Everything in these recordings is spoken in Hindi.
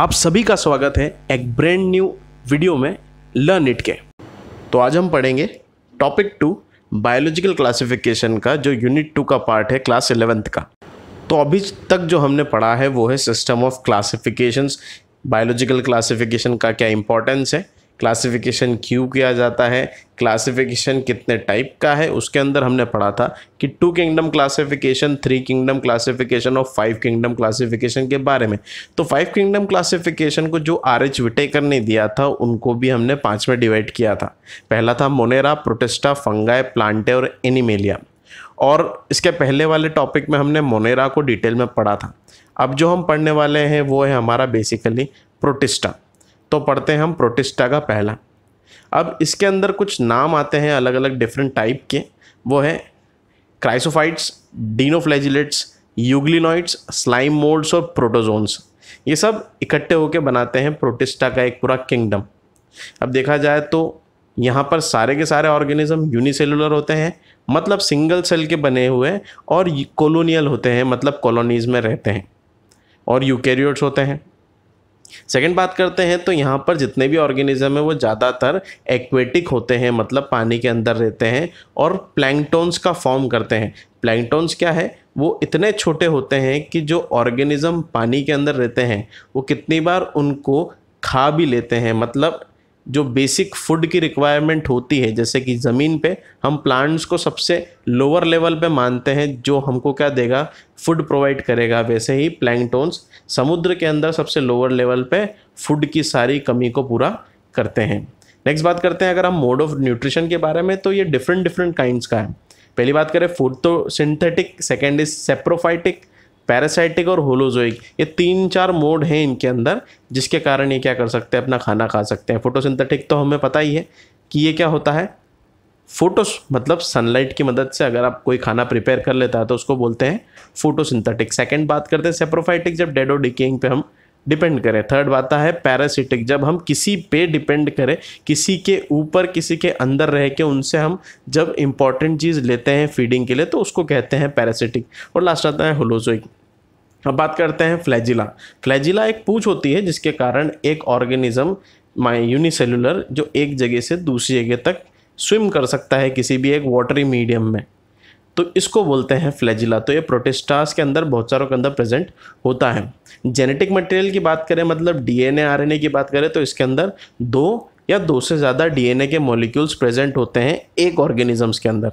आप सभी का स्वागत है एक ब्रांड न्यू वीडियो में लर्न इट के तो आज हम पढ़ेंगे टॉपिक टू बायोलॉजिकल क्लासिफिकेशन का जो यूनिट टू का पार्ट है क्लास एलेवेंथ का तो अभी तक जो हमने पढ़ा है वो है system of classifications biological classification का क्या इंपॉर्टेंस है क्लासिफिकेशन क्यों किया जाता है क्लासिफिकेशन कितने टाइप का है उसके अंदर हमने पढ़ा था कि two kingdom classification three kingdom classification और फाइव किंगडम क्लासिफिकेशन के बारे में तो फाइव किंगडम क्लासिफिकेशन को जो आर एच विटेकर ने दिया था उनको भी हमने पाँच में डिवाइड किया था पहला था मोनेरा प्रोटेस्टा फंगाए प्लांटे और एनिमेलिया और इसके पहले वाले टॉपिक में हमने मोनेरा को डिटेल में पढ़ा था अब जो हम पढ़ने वाले हैं वो है हमारा बेसिकली प्रोटिस्टा तो पढ़ते हैं हम प्रोटिस्टा का पहला अब इसके अंदर कुछ नाम आते हैं अलग अलग डिफरेंट टाइप के वो है chrysophytes dinoflagellates euglenoids slime moulds और प्रोटोजोन्स ये सब इकट्ठे होकर बनाते हैं प्रोटिस्टा का एक पूरा किंगडम अब देखा जाए तो यहाँ पर सारे के सारे ऑर्गेनिज्म यूनिसेलुलर होते हैं मतलब सिंगल सेल के बने हुए और कॉलोनियल होते हैं मतलब कॉलोनीज़ में रहते हैं और यूकेरियोट्स होते हैं सेकेंड बात करते हैं तो यहाँ पर जितने भी ऑर्गेनिज्म है वो ज़्यादातर एक्वेटिक होते हैं मतलब पानी के अंदर रहते हैं और प्लैंकटोन्स का फॉर्म करते हैं प्लैंकटोन्स क्या है वो इतने छोटे होते हैं कि जो ऑर्गेनिज्म पानी के अंदर रहते हैं वो कितनी बार उनको खा भी लेते हैं मतलब जो बेसिक फूड की रिक्वायरमेंट होती है जैसे कि ज़मीन पे हम प्लांट्स को सबसे लोअर लेवल पे मानते हैं जो हमको क्या देगा फूड प्रोवाइड करेगा वैसे ही प्लैंगटोन्स समुद्र के अंदर सबसे लोअर लेवल पे फूड की सारी कमी को पूरा करते हैं नेक्स्ट बात करते हैं अगर हम मोड ऑफ न्यूट्रिशन के बारे में तो ये डिफरेंट डिफरेंट काइंड्स का है पहली बात करें फूड तो synthetic second is saprophytic parasitic और होलोजोइक ये तीन चार मोड हैं इनके अंदर जिसके कारण ये क्या कर सकते हैं अपना खाना खा सकते हैं फोटोसिंथेटिक तो हमें पता ही है कि ये क्या होता है फोटोस मतलब सनलाइट की मदद से अगर आप कोई खाना प्रिपेयर कर लेता है तो उसको बोलते हैं फोटोसिंथेटिक सेकंड बात करते हैं सेप्रोफाइटिक जब डेडो डिकेइंग पे हम डिपेंड करें थर्ड बात है पैरासिटिक जब हम किसी पे डिपेंड करें किसी के ऊपर किसी के अंदर रह के उनसे हम जब इम्पॉर्टेंट चीज़ लेते हैं फीडिंग के लिए तो उसको कहते हैं पैरासिटिक और लास्ट आता है होलोजोइक अब बात करते हैं फ्लैजिला फ्लैजिला एक पूछ होती है जिसके कारण एक ऑर्गेनिज्म माई यूनिसेलुलर जो एक जगह से दूसरी जगह तक स्विम कर सकता है किसी भी एक वाटरी मीडियम में तो इसको बोलते हैं फ्लैजिला तो ये प्रोटेस्टास के अंदर बहुत सारों के अंदर प्रेजेंट होता है जेनेटिक मटेरियल की बात करें मतलब डीएनए आरएनए की बात करें तो इसके अंदर दो या दो से ज़्यादा डीएनए के मॉलिक्यूल्स प्रेजेंट होते हैं एक ऑर्गेनिजम्स के अंदर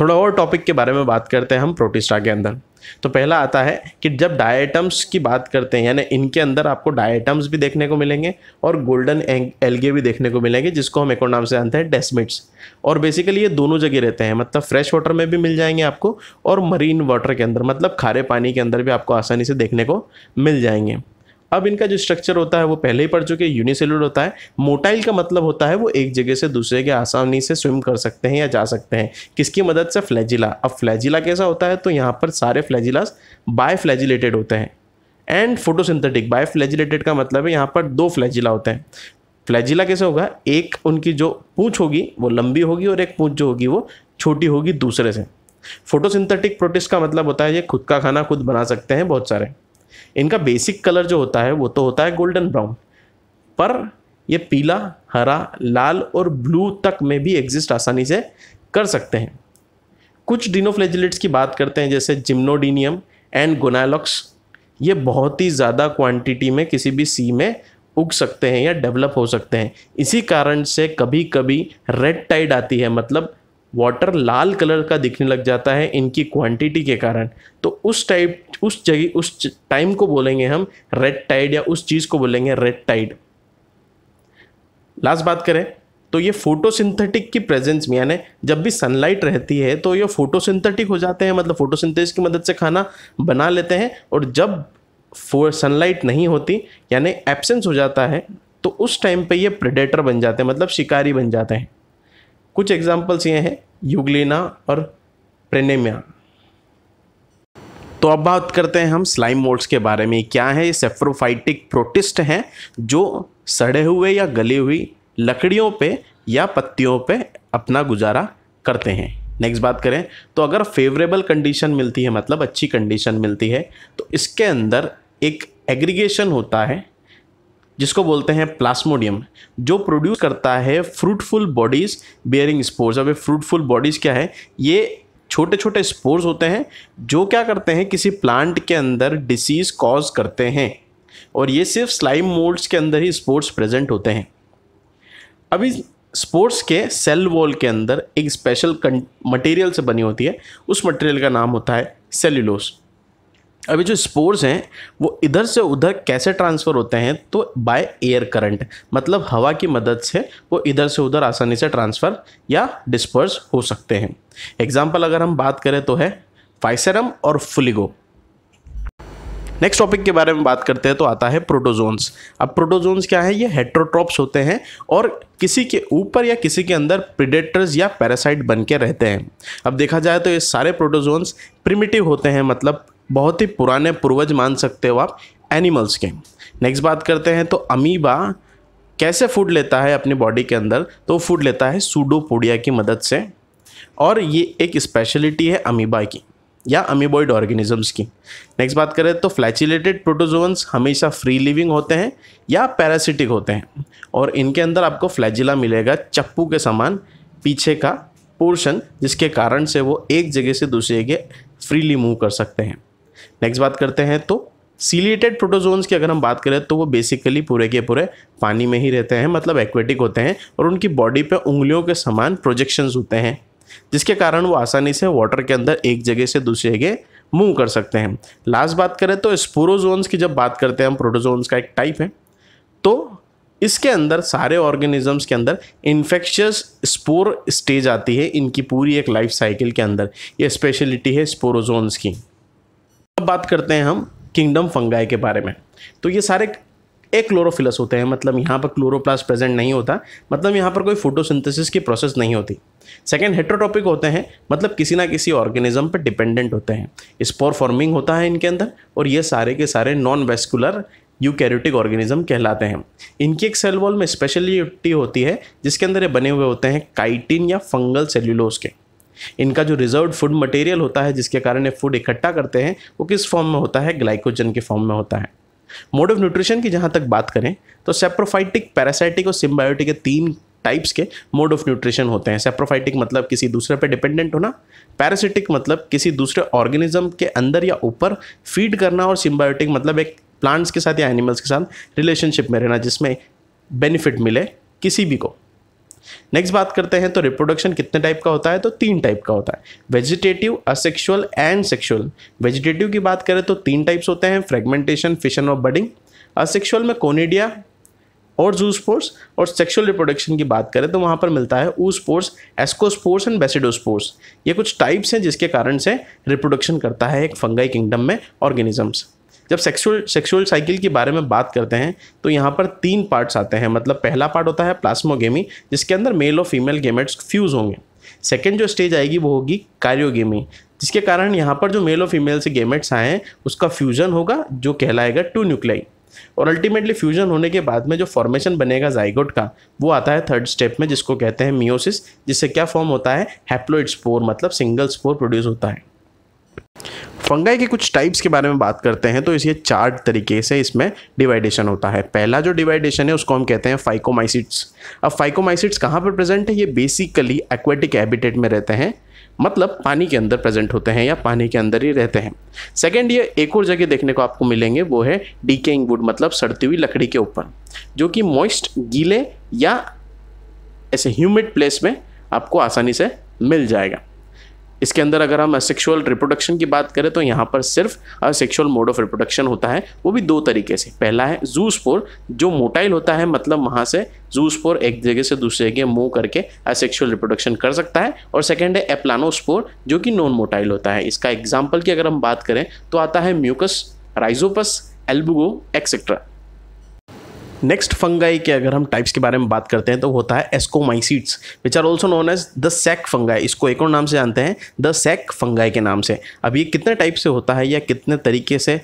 थोड़ा और टॉपिक के बारे में बात करते हैं हम प्रोटिस्टा के अंदर तो पहला आता है कि जब डायटम्स की बात करते हैं यानी इनके अंदर आपको डायटम्स भी देखने को मिलेंगे और गोल्डन एल्गे भी देखने को मिलेंगे जिसको हम एक और नाम से जानते हैं डेस्मिट्स और बेसिकली ये दोनों जगह रहते हैं मतलब फ्रेश वाटर में भी मिल जाएंगे आपको और मरीन वाटर के अंदर मतलब खारे पानी के अंदर भी आपको आसानी से देखने को मिल जाएंगे अब इनका जो स्ट्रक्चर होता है वो पहले ही पढ़ चुके यूनिसेलुलर होता है मोटाइल का मतलब होता है वो एक जगह से दूसरे के आसानी से स्विम कर सकते हैं या जा सकते हैं किसकी मदद से फ्लैजिला अब फ्लैजिला कैसा होता है तो यहाँ पर सारे फ्लैजिलास बाय फ्लैजिलेटेड होते हैं एंड फोटोसिंथेटिक बाय फ्लैजिलेटेड का मतलब है यहाँ पर दो फ्लैजिला होते हैं फ्लैजिला कैसे होगा एक उनकी जो पूँछ होगी वो लंबी होगी और एक पूँछ जो होगी वो छोटी होगी दूसरे से फोटोसिंथेटिक प्रोटिस्ट का मतलब होता है ये खुद का खाना खुद बना सकते हैं बहुत सारे इनका बेसिक कलर जो होता है वो तो होता है गोल्डन ब्राउन पर ये पीला हरा लाल और ब्लू तक में भी एग्जिस्ट आसानी से कर सकते हैं कुछ डिनोफ्लेजिलेट्स की बात करते हैं जैसे जिम्नोडीनियम एंड गोनालॉक्स ये बहुत ही ज़्यादा क्वांटिटी में किसी भी सी में उग सकते हैं या डेवलप हो सकते हैं इसी कारण से कभी कभी रेड टाइड आती है मतलब वाटर लाल कलर का दिखने लग जाता है इनकी क्वांटिटी के कारण तो उस टाइप उस जगह उस टाइम को बोलेंगे हम रेड टाइड या उस चीज़ को बोलेंगे रेड टाइड लास्ट बात करें तो ये फोटोसिंथेटिक की प्रेजेंस में यानी जब भी सनलाइट रहती है तो ये फोटोसिंथेटिक हो जाते हैं मतलब फोटोसिंथेसिस की मदद से खाना बना लेते हैं और जब सनलाइट नहीं होती यानी एब्सेंस हो जाता है तो उस टाइम पे ये प्रेडेटर बन जाते हैं मतलब शिकारी बन जाते हैं कुछ एग्जाम्पल्स ये हैं युगलिना और प्रेनेमिया तो अब बात करते हैं हम स्लाइम मोल्ड्स के बारे में क्या है ये सेफ्रोफाइटिक प्रोटिस्ट हैं जो सड़े हुए या गली हुई लकड़ियों पे या पत्तियों पे अपना गुजारा करते हैं नेक्स्ट बात करें तो अगर फेवरेबल कंडीशन मिलती है मतलब अच्छी कंडीशन मिलती है तो इसके अंदर एक एग्रीगेशन होता है जिसको बोलते हैं प्लास्मोडियम जो प्रोड्यूस करता है फ्रूटफुल बॉडीज़ बियरिंग स्पोर्स अब ये फ्रूटफुल बॉडीज़ क्या है ये छोटे छोटे स्पोर्स होते हैं जो क्या करते हैं किसी प्लांट के अंदर डिसीज़ कॉज करते हैं और ये सिर्फ स्लाइम मोल्ड्स के अंदर ही स्पोर्ट्स प्रेजेंट होते हैं अभी स्पोर्ट्स के सेल वॉल के अंदर एक स्पेशल मटेरियल से बनी होती है उस मटेरियल का नाम होता है सेल्यूलोस अभी जो स्पोर्स हैं वो इधर से उधर कैसे ट्रांसफ़र होते हैं तो बाय एयर करंट मतलब हवा की मदद से वो इधर से उधर आसानी से ट्रांसफ़र या डिस्पर्स हो सकते हैं एग्जाम्पल अगर हम बात करें तो है फाइसरम और फुलिगो नेक्स्ट टॉपिक के बारे में बात करते हैं तो आता है प्रोटोजोन्स अब प्रोटोजोन्स क्या है ये हेट्रोट्रॉप्स होते हैं और किसी के ऊपर या किसी के अंदर प्रिडेटर्स या पैरासाइट बन के रहते हैं अब देखा जाए तो ये सारे प्रोटोजोन्स प्रिमिटिव होते हैं मतलब बहुत ही पुराने पूर्वज मान सकते हो आप एनिमल्स के नेक्स्ट बात करते हैं तो अमीबा कैसे फूड लेता है अपनी बॉडी के अंदर तो फूड लेता है सूडोपोडिया की मदद से और ये एक स्पेशलिटी है अमीबा की या अमीबॉइड ऑर्गेनिजम्स की नेक्स्ट बात करें तो फ्लैचिलेटेड प्रोटोजोन्स हमेशा फ्री लिविंग होते हैं या पैरासिटिक होते हैं और इनके अंदर आपको फ्लैजिला मिलेगा चप्पू के समान पीछे का पोर्शन जिसके कारण से वो एक जगह से दूसरी जगह फ्रीली मूव कर सकते हैं नेक्स्ट बात करते हैं तो सीलिएटेड प्रोटोजोन्स की अगर हम बात करें तो वो बेसिकली पूरे के पूरे पानी में ही रहते हैं मतलब एक्वेटिक होते हैं और उनकी बॉडी पे उंगलियों के समान प्रोजेक्शंस होते हैं जिसके कारण वो आसानी से वाटर के अंदर एक जगह से दूसरी जगह मूव कर सकते हैं लास्ट बात करें तो स्पोरोजोन्स की जब बात करते हैं हम प्रोटोजोन्स का एक टाइप है तो इसके अंदर सारे ऑर्गेनिजम्स के अंदर इन्फेक्शियस स्पोर स्टेज आती है इनकी पूरी एक लाइफ साइकिल के अंदर ये स्पेशलिटी है स्पोरोजोन्स की अब बात करते हैं हम किंगडम फंगाई के बारे में तो ये सारे एक क्लोरोफिलस होते हैं मतलब यहाँ पर क्लोरोप्लास्ट प्रेजेंट नहीं होता मतलब यहाँ पर कोई फोटोसिंथेसिस की प्रोसेस नहीं होती सेकेंड हेट्रोटॉपिक होते हैं मतलब किसी ना किसी ऑर्गेनिज्म पर डिपेंडेंट होते हैं स्पोर फॉर्मिंग होता है इनके अंदर और ये सारे के सारे नॉन वेस्कुलर यूकैरियोटिक ऑर्गेनिज्म कहलाते हैं इनकी एक सेल वॉल में स्पेशलिटी होती है जिसके अंदर ये बने हुए होते हैं काइटिन या फंगल सेल्यूलोस के इनका जो रिजर्व फूड मटेरियल होता है जिसके कारण ये फूड इकट्ठा करते हैं वो किस फॉर्म में होता है ग्लाइकोजन के फॉर्म में होता है मोड ऑफ न्यूट्रिशन की जहाँ तक बात करें तो सेप्रोफाइटिक पैरासाइटिक और सिम्बायोटिक के तीन टाइप्स के मोड ऑफ न्यूट्रिशन होते हैं सेप्रोफाइटिक मतलब किसी दूसरे पे डिपेंडेंट होना पैरासिटिक मतलब किसी दूसरे ऑर्गेनिज्म के अंदर या ऊपर फीड करना और सिम्बायोटिक मतलब एक प्लांट्स के साथ या एनिमल्स के साथ रिलेशनशिप में रहना जिसमें बेनिफिट मिले किसी भी को नेक्स्ट बात करते हैं तो रिप्रोडक्शन कितने टाइप का होता है तो तीन टाइप का होता है vegetative asexual and sexual vegetative की बात करें तो तीन टाइप्स होते हैं फ्रेगमेंटेशन फिशन और बडिंग असेक्शुअल में कोनिडिया और जू स्पोर्ट्स और सेक्सुअल रिप्रोडक्शन की बात करें तो वहाँ पर मिलता है oospores ascospores and basidiospores ये कुछ टाइप्स हैं जिसके कारण से रिप्रोडक्शन करता है एक फंगाई किंगडम में ऑर्गेनिजम्स जब सेक्सुअल सेक्सुअल साइकिल के बारे में बात करते हैं तो यहाँ पर तीन पार्ट्स आते हैं मतलब पहला पार्ट होता है प्लास्मोगेमी जिसके अंदर मेल और फीमेल गेमेट्स फ्यूज़ होंगे सेकेंड जो स्टेज आएगी वो होगी कार्योगेमी जिसके कारण यहाँ पर जो मेल और फीमेल से गेमेट्स आए हैं उसका फ्यूज़न होगा जो कहलाएगा टू न्यूक्लाई और अल्टीमेटली फ्यूजन होने के बाद में जो फॉर्मेशन बनेगा जाइगोट का वो आता है थर्ड स्टेप में जिसको कहते हैं मियोसिस जिससे क्या फॉर्म होता है हैप्लोइड स्पोर मतलब सिंगल स्पोर प्रोड्यूस होता है फंगाई के कुछ टाइप्स के बारे में बात करते हैं तो इसे चार तरीके से इसमें डिवाइडेशन होता है पहला जो डिवाइडेशन है उसको हम कहते हैं फाइकोमाइसिट्स अब फाइकोमाइसिट्स कहाँ पर प्रेजेंट है ये बेसिकली एक्वेटिक हैबिटेट में रहते हैं मतलब पानी के अंदर प्रेजेंट होते हैं या पानी के अंदर ही रहते हैं सेकेंड ये एक और जगह देखने को आपको मिलेंगे वो है डीकेइंग वुड मतलब सड़ती हुई लकड़ी के ऊपर जो कि मॉइस्ट गीले या ऐसे ह्यूमिड प्लेस में आपको आसानी से मिल जाएगा इसके अंदर अगर हम असेक्शुअल रिप्रोडक्शन की बात करें तो यहाँ पर सिर्फ असेक्शुअल मोड ऑफ रिप्रोडक्शन होता है वो भी दो तरीके से पहला है स्पोर जो मोटाइल होता है मतलब वहाँ से स्पोर एक जगह से दूसरी जगह मूव करके असेक्शुअल रिप्रोडक्शन कर सकता है और सेकेंड है एप्लानोस्पोर जो कि नॉन मोटाइल होता है इसका एग्जाम्पल की अगर हम बात करें तो आता है Mucor Rhizopus Albugo etcetera next fungi के अगर हम टाइप्स के बारे में बात करते हैं तो होता है ascomycetes which are also known as the sac fungi इसको एक और नाम से जानते हैं द सेक फंगाई के नाम से अब ये कितने टाइप से होता है या कितने तरीके से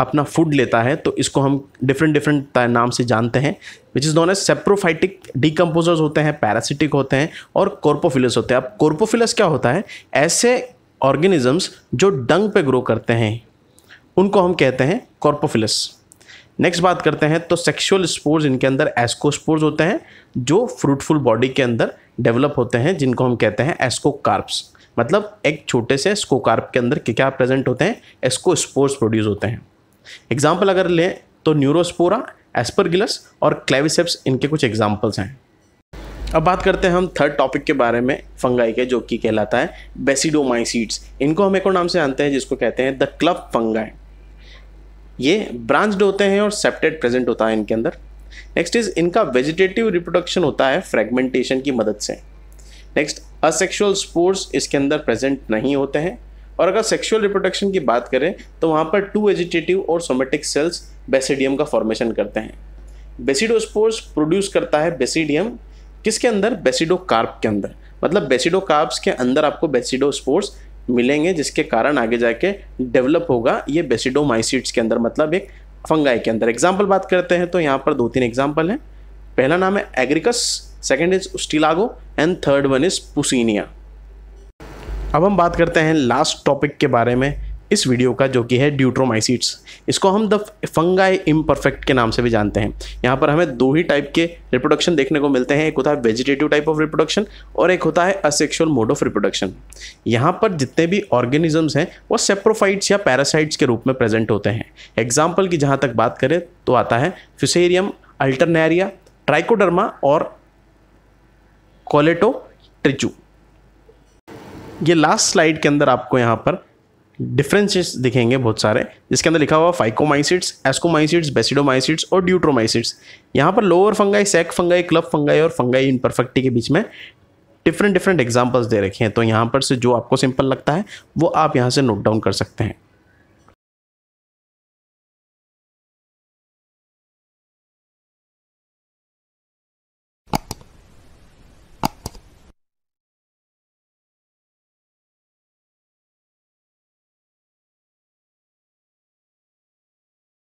अपना फूड लेता है तो इसको हम डिफरेंट डिफरेंट नाम से जानते हैं which is known as saprophytic decomposers होते हैं पैरासिटिक होते हैं और कॉर्पोफिलस होते हैं अब कॉर्पोफिलस क्या होता है ऐसे ऑर्गेनिजम्स जो डंग पे ग्रो करते हैं उनको हम कहते हैं कॉर्पोफिलस नेक्स्ट बात करते हैं तो सेक्सुअल स्पोर्स इनके अंदर एस्कोस्पोर्स होते हैं जो फ्रूटफुल बॉडी के अंदर डेवलप होते हैं जिनको हम कहते हैं एस्कोकार्प्स मतलब एक छोटे से स्कोकार्प के अंदर क्या प्रेजेंट होते हैं एस्कोस्पोर्स प्रोड्यूस होते हैं एग्जाम्पल अगर लें तो न्यूरोस्पोरा एस्परगिलस और क्लेविसेप्स इनके कुछ एग्जाम्पल्स हैं अब बात करते हैं हम थर्ड टॉपिक के बारे में फंगाई के जो कि कहलाता है बेसिडोमाइसीड्स इनको हम एक और नाम से जानते हैं जिसको कहते हैं द क्लब फंगाई ये ब्रांच होते हैं और सेप्टेड प्रेजेंट होता है इनके अंदर नेक्स्ट इज इनका वेजिटेटिव रिप्रोडक्शन होता है फ्रेगमेंटेशन की मदद से नेक्स्ट असेक्शुअल स्पोर्स इसके अंदर प्रेजेंट नहीं होते हैं और अगर सेक्शुअल रिप्रोडक्शन की बात करें तो वहाँ पर टू वेजिटेटिव और सोमेटिक सेल्स बेसिडियम का फॉर्मेशन करते हैं बेसिडोस्पोर्स प्रोड्यूस करता है बेसिडियम किसके अंदर बेसिडोकार्प के अंदर मतलब बेसिडोकार्प्स के अंदर आपको बेसिडो स्पोर्स मिलेंगे जिसके कारण आगे जाके डेवलप होगा ये बेसिडोमाइसिट्स के अंदर मतलब एक फंगाई के अंदर एग्जाम्पल बात करते हैं तो यहाँ पर दो तीन एग्जाम्पल हैं पहला नाम है Agaricus second is Ustilago and third one is Puccinia अब हम बात करते हैं लास्ट टॉपिक के बारे में इस वीडियो का जो कि है ड्यूट्रोमाइसिट्स इसको हम द फंगाई इम्परफेक्ट के नाम से भी जानते हैं यहाँ पर हमें दो ही टाइप के रिप्रोडक्शन देखने को मिलते हैं एक होता है वेजिटेटिव टाइप ऑफ रिप्रोडक्शन और एक होता है असेक्शुअल मोड ऑफ रिप्रोडक्शन यहाँ पर जितने भी ऑर्गेनिजम्स हैं वो सेप्रोफाइट्स या पैरासाइट्स के रूप में प्रेजेंट होते हैं एग्जाम्पल की जहाँ तक बात करें तो आता है फ्यूसेरियम अल्टरनेरिया ट्राइकोडर्मा और कोलेटो ट्रिचू ये लास्ट स्लाइड के अंदर आपको यहाँ पर डिफरेंसेस दिखेंगे बहुत सारे जिसके अंदर लिखा हुआ फाइकोमाइसिट्स एस्कोमाइसिट्स बेसिडोमाइसिट्स और ड्यूट्रोमाइसिट्स यहाँ पर lower fungi sac fungi club fungi और फंगाई इनपरफेक्टी के बीच में डिफरेंट डिफरेंट एग्जाम्पल्स दे रखे हैं तो यहाँ पर से जो आपको सिंपल लगता है वो आप यहाँ से नोट डाउन कर सकते हैं